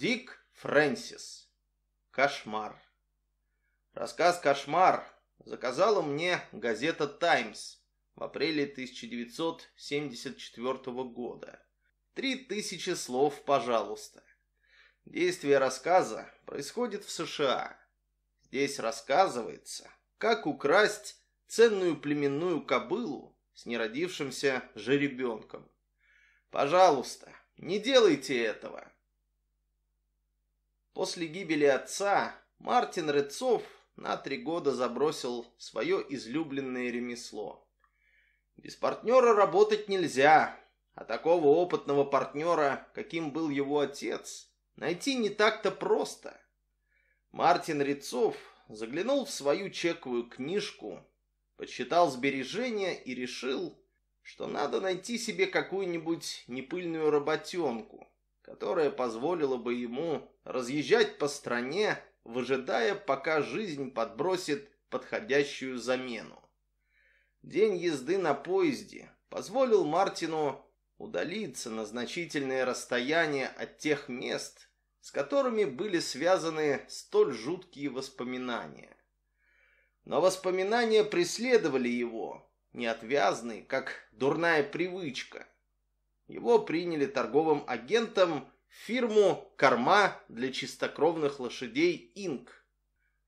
Дик Фрэнсис. Кошмар. Рассказ «Кошмар» заказала мне газета «Таймс» в апреле 1974 года. Три тысячи слов, пожалуйста. Действие рассказа происходит в США. Здесь рассказывается, как украсть ценную племенную кобылу с неродившимся жеребенком. Пожалуйста, не делайте этого. После гибели отца Мартин Рыцов на три года забросил свое излюбленное ремесло. Без партнера работать нельзя, а такого опытного партнера, каким был его отец, найти не так-то просто. Мартин Рецов заглянул в свою чековую книжку, подсчитал сбережения и решил, что надо найти себе какую-нибудь непыльную работенку, которая позволила бы ему разъезжать по стране, выжидая, пока жизнь подбросит подходящую замену. День езды на поезде позволил Мартину удалиться на значительное расстояние от тех мест, с которыми были связаны столь жуткие воспоминания. Но воспоминания преследовали его, неотвязные, как дурная привычка. Его приняли торговым агентом фирму «Корма для чистокровных лошадей Инк».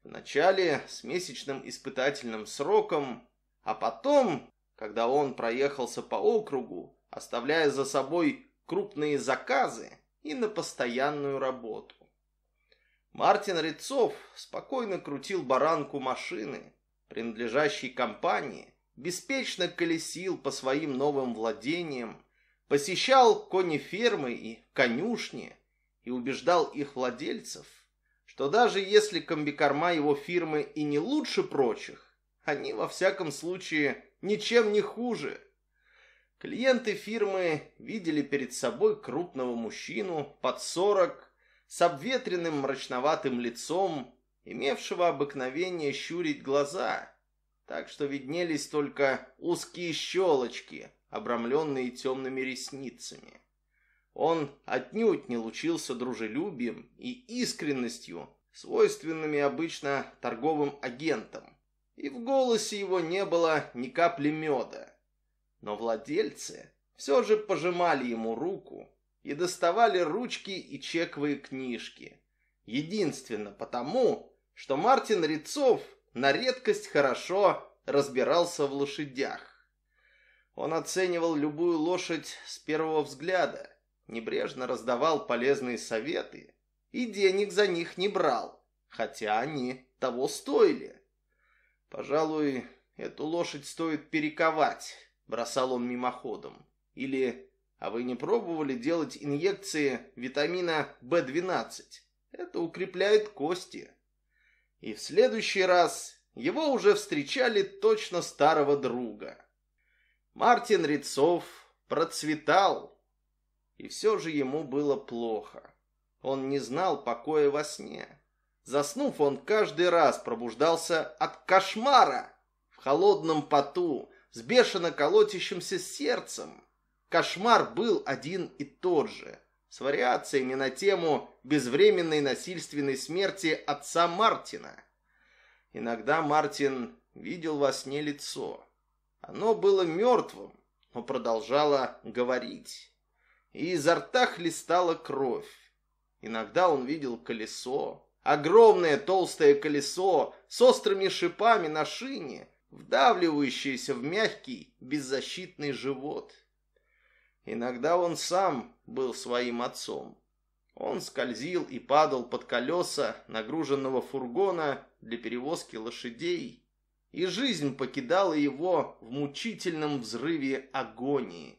Вначале с месячным испытательным сроком, а потом, когда он проехался по округу, оставляя за собой крупные заказы и на постоянную работу. Мартин Рецов спокойно крутил баранку машины, принадлежащей компании, беспечно колесил по своим новым владениям, посещал конифермы и конюшни и убеждал их владельцев, что даже если комбикорма его фирмы и не лучше прочих, они во всяком случае ничем не хуже. Клиенты фирмы видели перед собой крупного мужчину под сорок с обветренным мрачноватым лицом, имевшего обыкновение щурить глаза, так что виднелись только узкие щелочки – обрамленные темными ресницами. Он отнюдь не лучился дружелюбием и искренностью, свойственными обычно торговым агентам, и в голосе его не было ни капли меда. Но владельцы все же пожимали ему руку и доставали ручки и чековые книжки. Единственно потому, что Мартин Рецов на редкость хорошо разбирался в лошадях. Он оценивал любую лошадь с первого взгляда, небрежно раздавал полезные советы и денег за них не брал, хотя они того стоили. Пожалуй, эту лошадь стоит перековать, бросал он мимоходом. Или, а вы не пробовали делать инъекции витамина В12? Это укрепляет кости. И в следующий раз его уже встречали точно старого друга. Мартин Рецов процветал, и все же ему было плохо. Он не знал покоя во сне. Заснув, он каждый раз пробуждался от кошмара в холодном поту, с бешено колотящимся сердцем. Кошмар был один и тот же, с вариациями на тему безвременной насильственной смерти отца Мартина. Иногда Мартин видел во сне лицо. Оно было мертвым, но продолжало говорить. И изо рта хлестала кровь. Иногда он видел колесо. Огромное толстое колесо с острыми шипами на шине, вдавливающееся в мягкий, беззащитный живот. Иногда он сам был своим отцом. Он скользил и падал под колеса нагруженного фургона для перевозки лошадей и жизнь покидала его в мучительном взрыве агонии.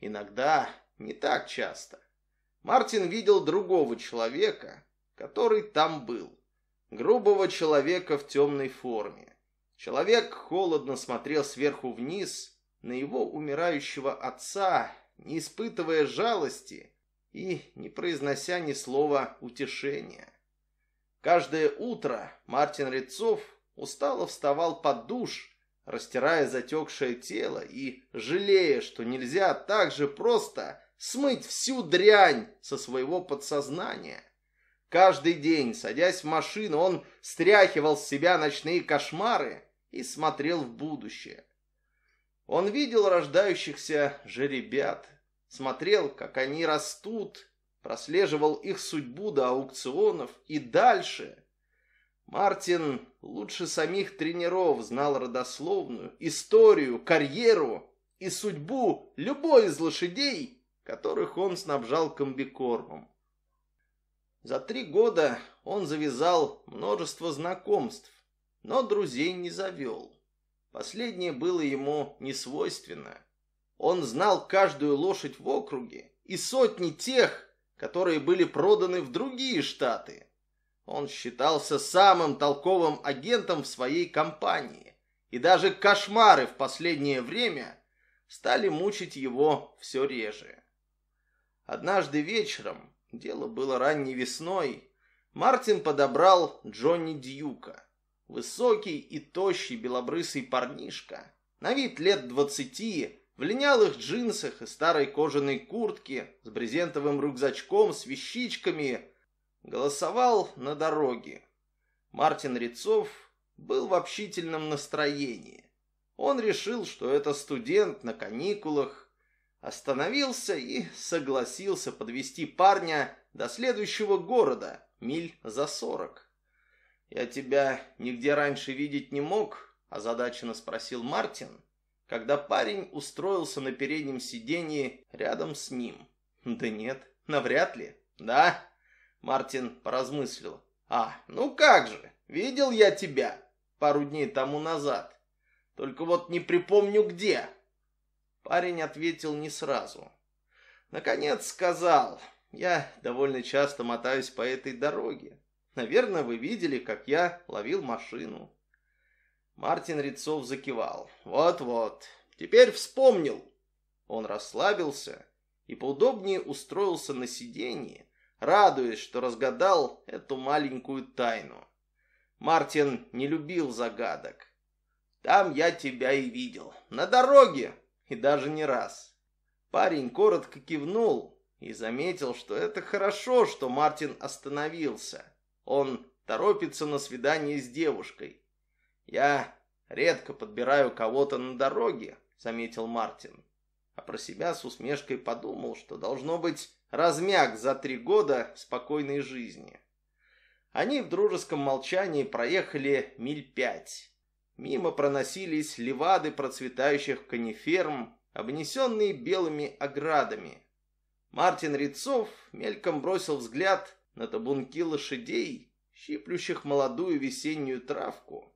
Иногда, не так часто, Мартин видел другого человека, который там был. Грубого человека в темной форме. Человек холодно смотрел сверху вниз на его умирающего отца, не испытывая жалости и не произнося ни слова утешения. Каждое утро Мартин Рецов устало вставал под душ, растирая затекшее тело и жалея, что нельзя так же просто смыть всю дрянь со своего подсознания. Каждый день, садясь в машину, он стряхивал с себя ночные кошмары и смотрел в будущее. Он видел рождающихся жеребят, смотрел, как они растут, прослеживал их судьбу до аукционов и дальше, Мартин лучше самих тренеров знал родословную, историю, карьеру и судьбу любой из лошадей, которых он снабжал комбикормом. За три года он завязал множество знакомств, но друзей не завел. Последнее было ему не свойственно. Он знал каждую лошадь в округе и сотни тех, которые были проданы в другие штаты – он считался самым толковым агентом в своей компании, и даже кошмары в последнее время стали мучить его все реже. Однажды вечером, дело было ранней весной, Мартин подобрал Джонни Дьюка, высокий и тощий белобрысый парнишка, на вид лет двадцати, в линялых джинсах и старой кожаной куртке, с брезентовым рюкзачком, с вещичками – Голосовал на дороге. Мартин Рецов был в общительном настроении. Он решил, что это студент на каникулах, остановился и согласился подвести парня до следующего города, миль за сорок. «Я тебя нигде раньше видеть не мог?» – озадаченно спросил Мартин, когда парень устроился на переднем сиденье рядом с ним. «Да нет, навряд ли. Да?» Мартин поразмыслил. «А, ну как же, видел я тебя пару дней тому назад. Только вот не припомню где». Парень ответил не сразу. Наконец сказал, «Я довольно часто мотаюсь по этой дороге. Наверное, вы видели, как я ловил машину». Мартин Рецов закивал. «Вот-вот, теперь вспомнил». Он расслабился и поудобнее устроился на сиденье, радуясь, что разгадал эту маленькую тайну. Мартин не любил загадок. Там я тебя и видел. На дороге. И даже не раз. Парень коротко кивнул и заметил, что это хорошо, что Мартин остановился. Он торопится на свидание с девушкой. Я редко подбираю кого-то на дороге, заметил Мартин. А про себя с усмешкой подумал, что должно быть размяк за три года спокойной жизни. Они в дружеском молчании проехали миль пять. Мимо проносились левады процветающих кониферм, обнесенные белыми оградами. Мартин Рецов мельком бросил взгляд на табунки лошадей, щиплющих молодую весеннюю травку,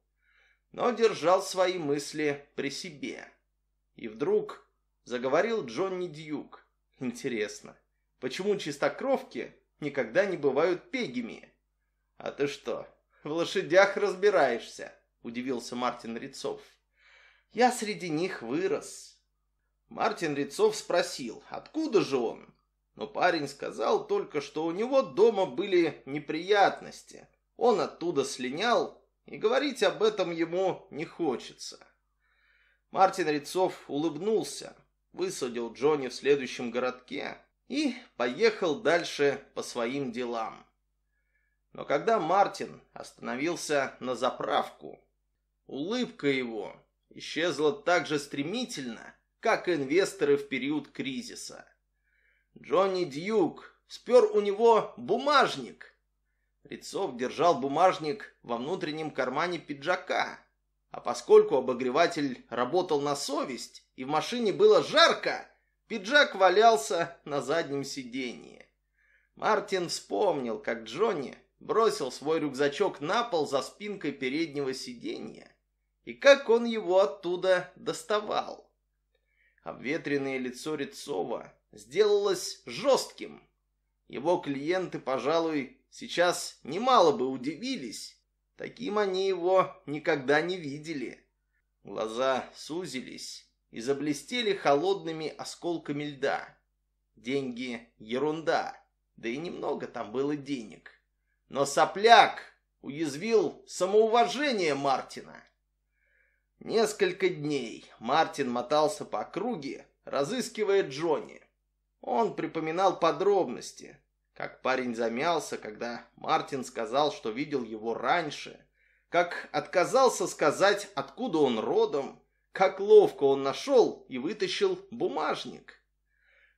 но держал свои мысли при себе. И вдруг заговорил Джонни Дьюк. Интересно, Почему чистокровки никогда не бывают пегими? А ты что, в лошадях разбираешься? Удивился Мартин Рецов. Я среди них вырос. Мартин Рецов спросил, откуда же он? Но парень сказал только, что у него дома были неприятности. Он оттуда слинял, и говорить об этом ему не хочется. Мартин Рецов улыбнулся, высадил Джонни в следующем городке и поехал дальше по своим делам. Но когда Мартин остановился на заправку, улыбка его исчезла так же стремительно, как инвесторы в период кризиса. Джонни Дьюк спер у него бумажник. Рецов держал бумажник во внутреннем кармане пиджака, а поскольку обогреватель работал на совесть и в машине было жарко, Пиджак валялся на заднем сиденье. Мартин вспомнил, как Джонни бросил свой рюкзачок на пол за спинкой переднего сиденья и как он его оттуда доставал. Обветренное лицо Рецова сделалось жестким. Его клиенты, пожалуй, сейчас немало бы удивились. Таким они его никогда не видели. Глаза сузились, и заблестели холодными осколками льда. Деньги — ерунда, да и немного там было денег. Но сопляк уязвил самоуважение Мартина. Несколько дней Мартин мотался по округе, разыскивая Джонни. Он припоминал подробности, как парень замялся, когда Мартин сказал, что видел его раньше, как отказался сказать, откуда он родом, как ловко он нашел и вытащил бумажник.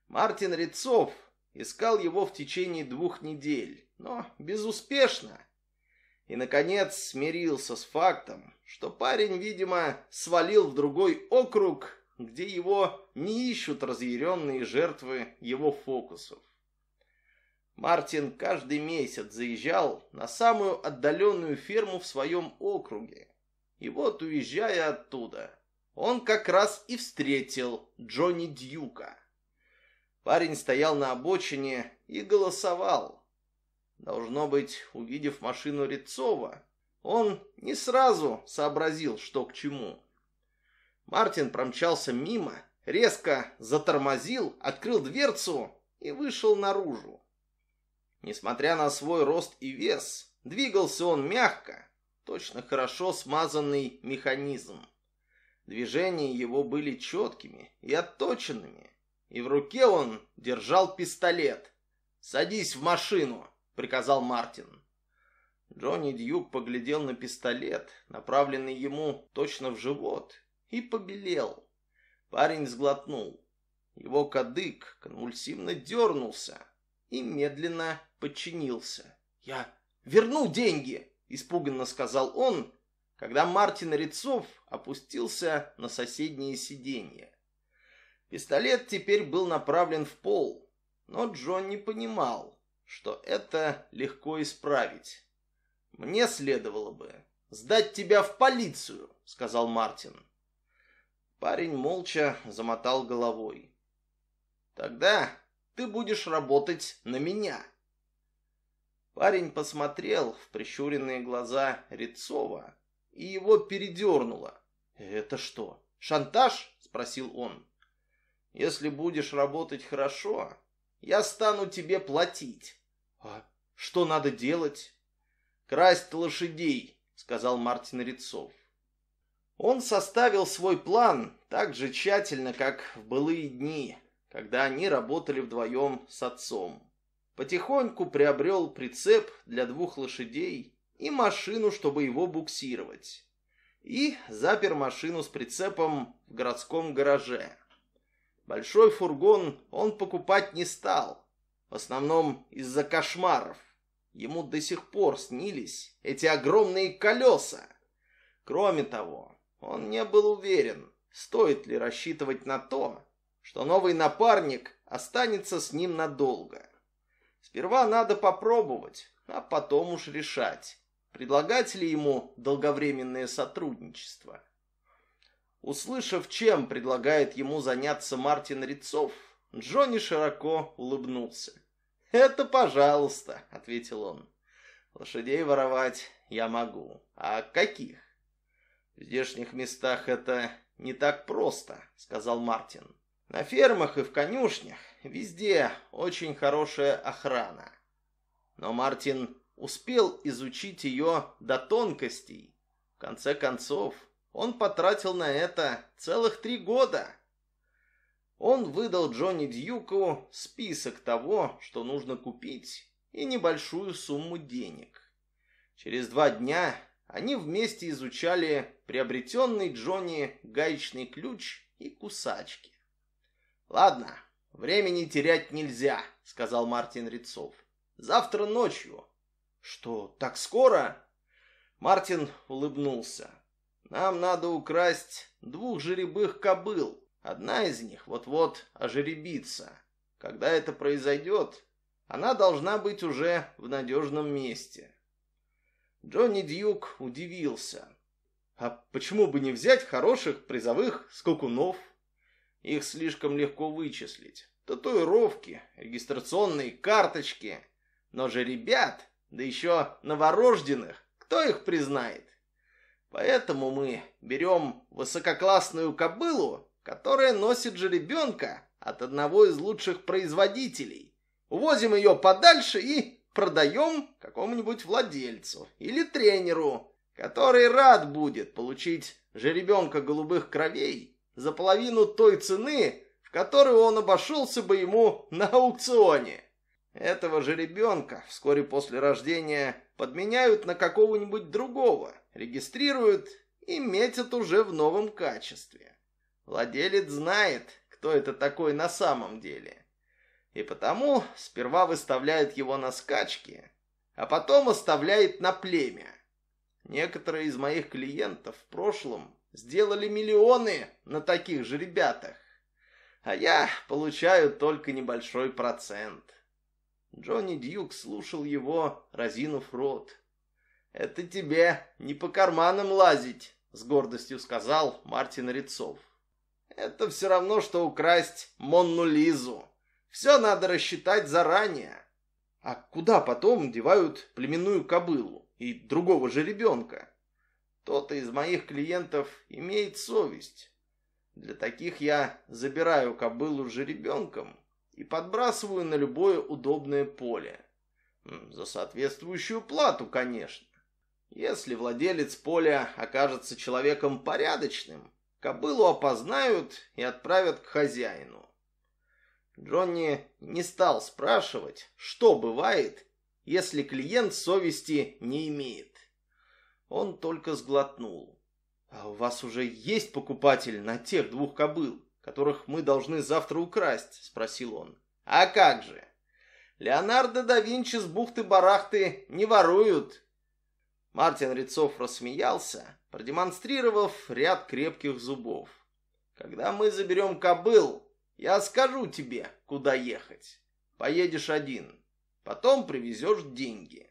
Мартин Рецов искал его в течение двух недель, но безуспешно. И, наконец, смирился с фактом, что парень, видимо, свалил в другой округ, где его не ищут разъяренные жертвы его фокусов. Мартин каждый месяц заезжал на самую отдаленную ферму в своем округе. И вот, уезжая оттуда, он как раз и встретил Джонни Дьюка. Парень стоял на обочине и голосовал. Должно быть, увидев машину Рецова, он не сразу сообразил, что к чему. Мартин промчался мимо, резко затормозил, открыл дверцу и вышел наружу. Несмотря на свой рост и вес, двигался он мягко, точно хорошо смазанный механизм. Движения его были четкими и отточенными, и в руке он держал пистолет. «Садись в машину!» — приказал Мартин. Джонни Дьюк поглядел на пистолет, направленный ему точно в живот, и побелел. Парень сглотнул. Его кадык конвульсивно дернулся и медленно подчинился. «Я верну деньги!» — испуганно сказал он когда Мартин Рецов опустился на соседнее сиденье. Пистолет теперь был направлен в пол, но Джон не понимал, что это легко исправить. «Мне следовало бы сдать тебя в полицию», — сказал Мартин. Парень молча замотал головой. «Тогда ты будешь работать на меня». Парень посмотрел в прищуренные глаза Рецова и его передернуло. «Это что, шантаж?» – спросил он. «Если будешь работать хорошо, я стану тебе платить». «А что надо делать?» «Красть лошадей», – сказал Мартин Рецов. Он составил свой план так же тщательно, как в былые дни, когда они работали вдвоем с отцом. Потихоньку приобрел прицеп для двух лошадей – и машину, чтобы его буксировать. И запер машину с прицепом в городском гараже. Большой фургон он покупать не стал, в основном из-за кошмаров. Ему до сих пор снились эти огромные колеса. Кроме того, он не был уверен, стоит ли рассчитывать на то, что новый напарник останется с ним надолго. Сперва надо попробовать, а потом уж решать, предлагать ли ему долговременное сотрудничество. Услышав, чем предлагает ему заняться Мартин Рецов, Джонни широко улыбнулся. «Это пожалуйста», — ответил он. «Лошадей воровать я могу. А каких?» «В здешних местах это не так просто», — сказал Мартин. «На фермах и в конюшнях везде очень хорошая охрана». Но Мартин успел изучить ее до тонкостей. В конце концов, он потратил на это целых три года. Он выдал Джонни Дьюку список того, что нужно купить, и небольшую сумму денег. Через два дня они вместе изучали приобретенный Джонни гаечный ключ и кусачки. «Ладно, времени терять нельзя», — сказал Мартин Рецов. «Завтра ночью «Что, так скоро?» Мартин улыбнулся. «Нам надо украсть двух жеребых кобыл. Одна из них вот-вот ожеребится. Когда это произойдет, она должна быть уже в надежном месте». Джонни Дьюк удивился. «А почему бы не взять хороших призовых скакунов? Их слишком легко вычислить. Татуировки, регистрационные карточки. Но же ребят да еще новорожденных, кто их признает? Поэтому мы берем высококлассную кобылу, которая носит жеребенка от одного из лучших производителей, увозим ее подальше и продаем какому-нибудь владельцу или тренеру, который рад будет получить жеребенка голубых кровей за половину той цены, в которую он обошелся бы ему на аукционе. Этого же ребенка вскоре после рождения подменяют на какого-нибудь другого, регистрируют и метят уже в новом качестве. Владелец знает, кто это такой на самом деле. И потому сперва выставляет его на скачки, а потом оставляет на племя. Некоторые из моих клиентов в прошлом сделали миллионы на таких же ребятах, а я получаю только небольшой процент. Джонни Дьюк слушал его, разинув рот. «Это тебе не по карманам лазить», — с гордостью сказал Мартин Рецов. «Это все равно, что украсть Монну Лизу. Все надо рассчитать заранее». «А куда потом девают племенную кобылу и другого же ребенка?» из моих клиентов имеет совесть. Для таких я забираю кобылу жеребенком и подбрасываю на любое удобное поле. За соответствующую плату, конечно. Если владелец поля окажется человеком порядочным, кобылу опознают и отправят к хозяину. Джонни не стал спрашивать, что бывает, если клиент совести не имеет. Он только сглотнул. «А у вас уже есть покупатель на тех двух кобыл?» которых мы должны завтра украсть?» – спросил он. «А как же? Леонардо да Винчи с бухты-барахты не воруют!» Мартин Рецов рассмеялся, продемонстрировав ряд крепких зубов. «Когда мы заберем кобыл, я скажу тебе, куда ехать. Поедешь один, потом привезешь деньги».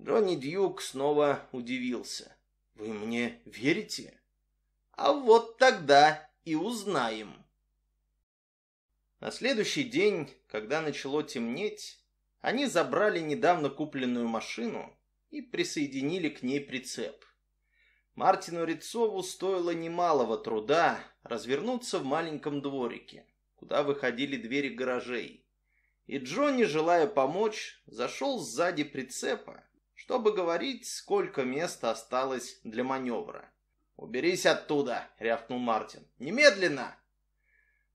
Джонни Дьюк снова удивился. «Вы мне верите?» «А вот тогда и узнаем. На следующий день, когда начало темнеть, они забрали недавно купленную машину и присоединили к ней прицеп. Мартину Рецову стоило немалого труда развернуться в маленьком дворике, куда выходили двери гаражей. И Джонни, желая помочь, зашел сзади прицепа, чтобы говорить, сколько места осталось для маневра. «Уберись оттуда!» — рявкнул Мартин. «Немедленно!»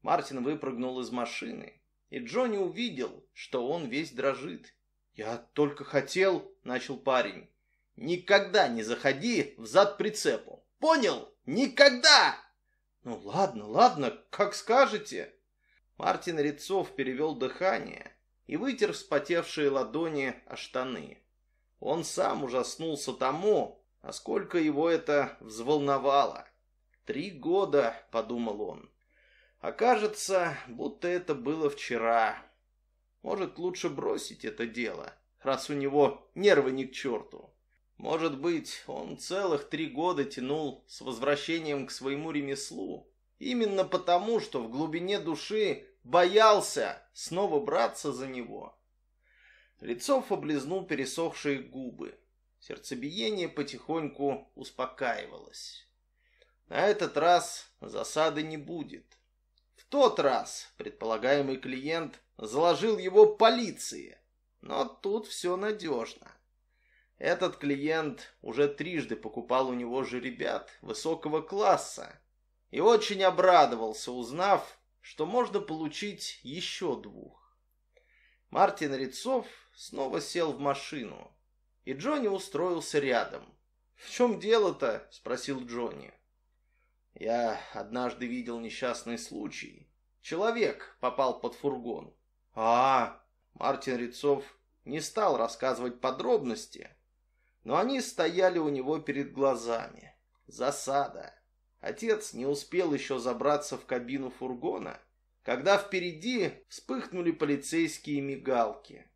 Мартин выпрыгнул из машины, и Джонни увидел, что он весь дрожит. «Я только хотел...» — начал парень. «Никогда не заходи в зад прицепу! Понял? Никогда!» «Ну ладно, ладно, как скажете!» Мартин Рецов перевел дыхание и вытер вспотевшие ладони о штаны. Он сам ужаснулся тому, а сколько его это взволновало. «Три года», — подумал он. «А кажется, будто это было вчера. Может, лучше бросить это дело, раз у него нервы ни не к черту». Может быть, он целых три года тянул с возвращением к своему ремеслу, именно потому, что в глубине души боялся снова браться за него. Лицов облизнул пересохшие губы. Сердцебиение потихоньку успокаивалось. На этот раз засады не будет. В тот раз предполагаемый клиент заложил его полиции, но тут все надежно. Этот клиент уже трижды покупал у него же ребят высокого класса и очень обрадовался, узнав, что можно получить еще двух. Мартин Рецов снова сел в машину и Джонни устроился рядом. «В чем дело-то?» – спросил Джонни. «Я однажды видел несчастный случай. Человек попал под фургон». «А-а-а!» Мартин Рецов не стал рассказывать подробности, но они стояли у него перед глазами. Засада. Отец не успел еще забраться в кабину фургона, когда впереди вспыхнули полицейские мигалки.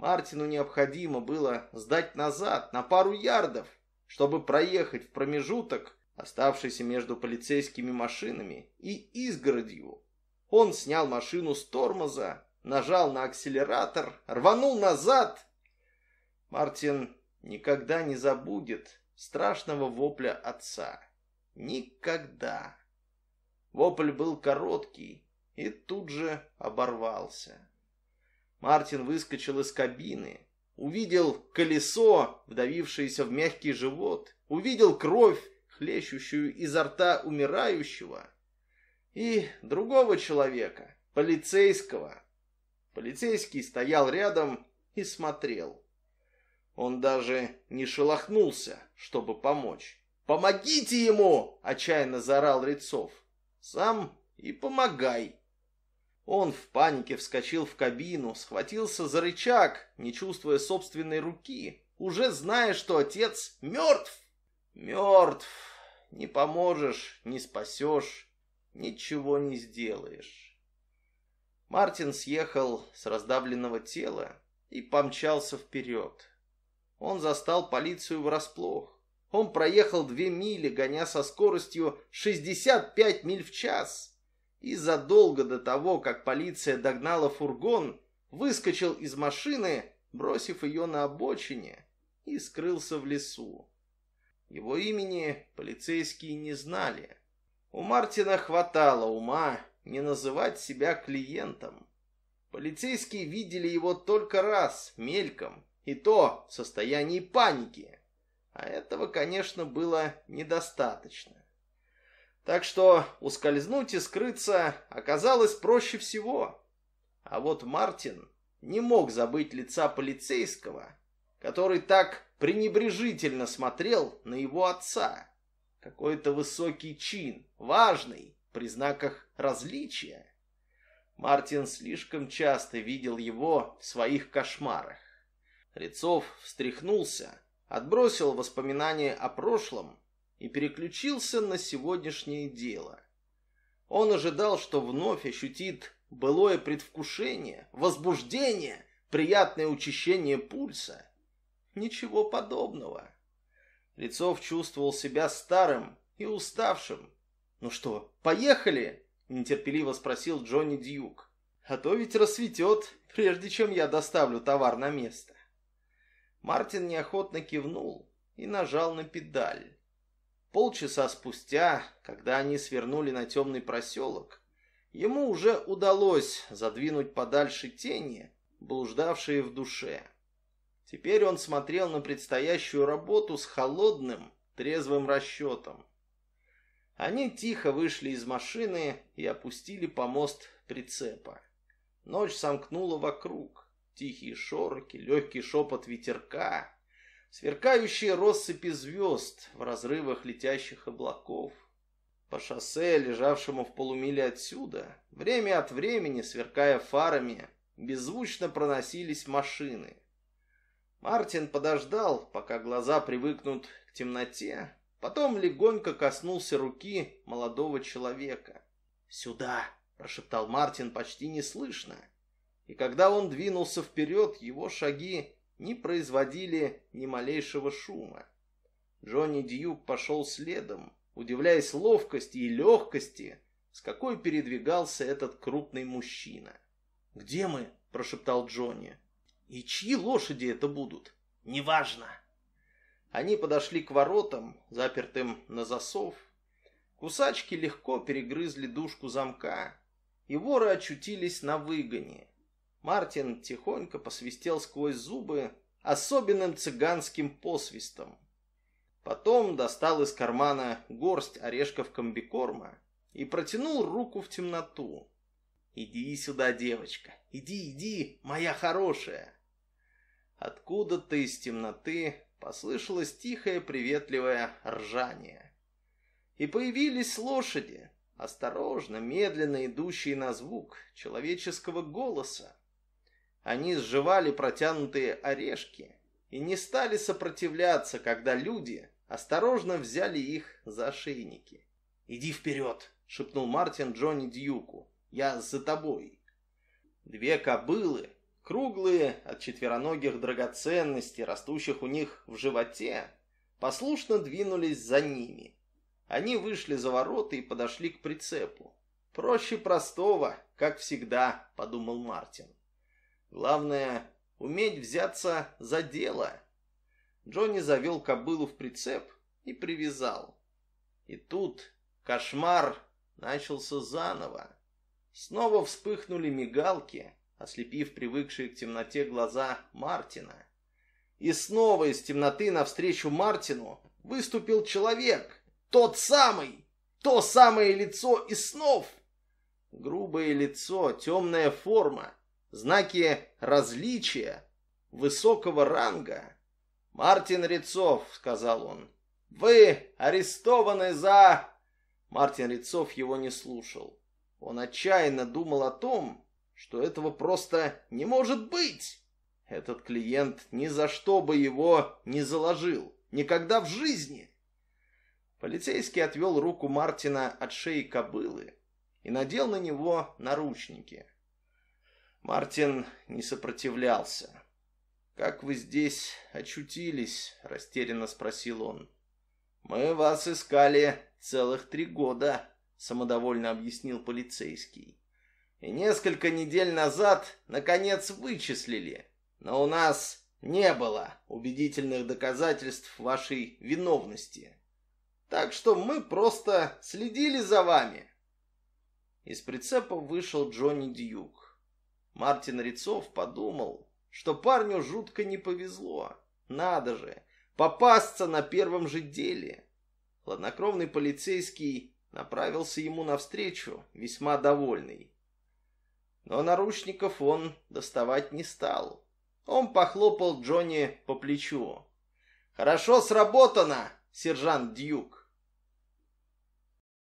Мартину необходимо было сдать назад на пару ярдов, чтобы проехать в промежуток, оставшийся между полицейскими машинами и изгородью. Он снял машину с тормоза, нажал на акселератор, рванул назад. Мартин никогда не забудет страшного вопля отца. Никогда. Вопль был короткий и тут же оборвался. Мартин выскочил из кабины, увидел колесо, вдавившееся в мягкий живот, увидел кровь, хлещущую изо рта умирающего, и другого человека, полицейского. Полицейский стоял рядом и смотрел. Он даже не шелохнулся, чтобы помочь. «Помогите ему!» – отчаянно заорал Рецов. «Сам и помогай!» Он в панике вскочил в кабину, схватился за рычаг, не чувствуя собственной руки, уже зная, что отец мертв. Мертв. Не поможешь, не спасешь, ничего не сделаешь. Мартин съехал с раздавленного тела и помчался вперед. Он застал полицию врасплох. Он проехал две мили, гоня со скоростью 65 миль в час и задолго до того, как полиция догнала фургон, выскочил из машины, бросив ее на обочине, и скрылся в лесу. Его имени полицейские не знали. У Мартина хватало ума не называть себя клиентом. Полицейские видели его только раз, мельком, и то в состоянии паники. А этого, конечно, было недостаточно. Так что ускользнуть и скрыться оказалось проще всего. А вот Мартин не мог забыть лица полицейского, который так пренебрежительно смотрел на его отца. Какой-то высокий чин, важный, при знаках различия. Мартин слишком часто видел его в своих кошмарах. Рецов встряхнулся, отбросил воспоминания о прошлом и переключился на сегодняшнее дело. Он ожидал, что вновь ощутит былое предвкушение, возбуждение, приятное учащение пульса. Ничего подобного. Лицов чувствовал себя старым и уставшим. «Ну что, поехали?» – нетерпеливо спросил Джонни Дьюк. «А то ведь рассветет, прежде чем я доставлю товар на место». Мартин неохотно кивнул и нажал на педаль. Полчаса спустя, когда они свернули на темный проселок, ему уже удалось задвинуть подальше тени, блуждавшие в душе. Теперь он смотрел на предстоящую работу с холодным, трезвым расчетом. Они тихо вышли из машины и опустили помост прицепа. Ночь сомкнула вокруг. Тихие шороки, легкий шепот ветерка, сверкающие россыпи звезд в разрывах летящих облаков. По шоссе, лежавшему в полумиле отсюда, время от времени, сверкая фарами, беззвучно проносились машины. Мартин подождал, пока глаза привыкнут к темноте, потом легонько коснулся руки молодого человека. «Сюда!» – прошептал Мартин почти неслышно. И когда он двинулся вперед, его шаги не производили ни малейшего шума. Джонни Дьюк пошел следом, удивляясь ловкости и легкости, с какой передвигался этот крупный мужчина. «Где мы?» – прошептал Джонни. «И чьи лошади это будут?» «Неважно». Они подошли к воротам, запертым на засов. Кусачки легко перегрызли дужку замка, и воры очутились на выгоне. Мартин тихонько посвистел сквозь зубы особенным цыганским посвистом. Потом достал из кармана горсть орешков комбикорма и протянул руку в темноту. «Иди сюда, девочка! Иди, иди, моя хорошая!» Откуда-то из темноты послышалось тихое приветливое ржание. И появились лошади, осторожно, медленно идущие на звук человеческого голоса. Они сживали протянутые орешки и не стали сопротивляться, когда люди осторожно взяли их за шейники. «Иди вперед!» — шепнул Мартин Джонни Дьюку. «Я за тобой!» Две кобылы, круглые от четвероногих драгоценностей, растущих у них в животе, послушно двинулись за ними. Они вышли за ворота и подошли к прицепу. «Проще простого, как всегда», — подумал Мартин. Главное, уметь взяться за дело. Джонни завел кобылу в прицеп и привязал. И тут кошмар начался заново. Снова вспыхнули мигалки, ослепив привыкшие к темноте глаза Мартина. И снова из темноты навстречу Мартину выступил человек. Тот самый! То самое лицо и снов! Грубое лицо, темная форма — знаки различия, высокого ранга. «Мартин Рецов», — сказал он, — «вы арестованы за...» Мартин Рецов его не слушал. Он отчаянно думал о том, что этого просто не может быть. Этот клиент ни за что бы его не заложил. Никогда в жизни. Полицейский отвел руку Мартина от шеи кобылы и надел на него наручники. Мартин не сопротивлялся. «Как вы здесь очутились?» – растерянно спросил он. «Мы вас искали целых три года», – самодовольно объяснил полицейский. «И несколько недель назад, наконец, вычислили. Но у нас не было убедительных доказательств вашей виновности. Так что мы просто следили за вами». Из прицепа вышел Джонни Дьюк. Мартин Рицов подумал, что парню жутко не повезло. Надо же, попасться на первом же деле. Хладнокровный полицейский направился ему навстречу, весьма довольный. Но наручников он доставать не стал. Он похлопал Джонни по плечу. «Хорошо сработано, сержант Дьюк!»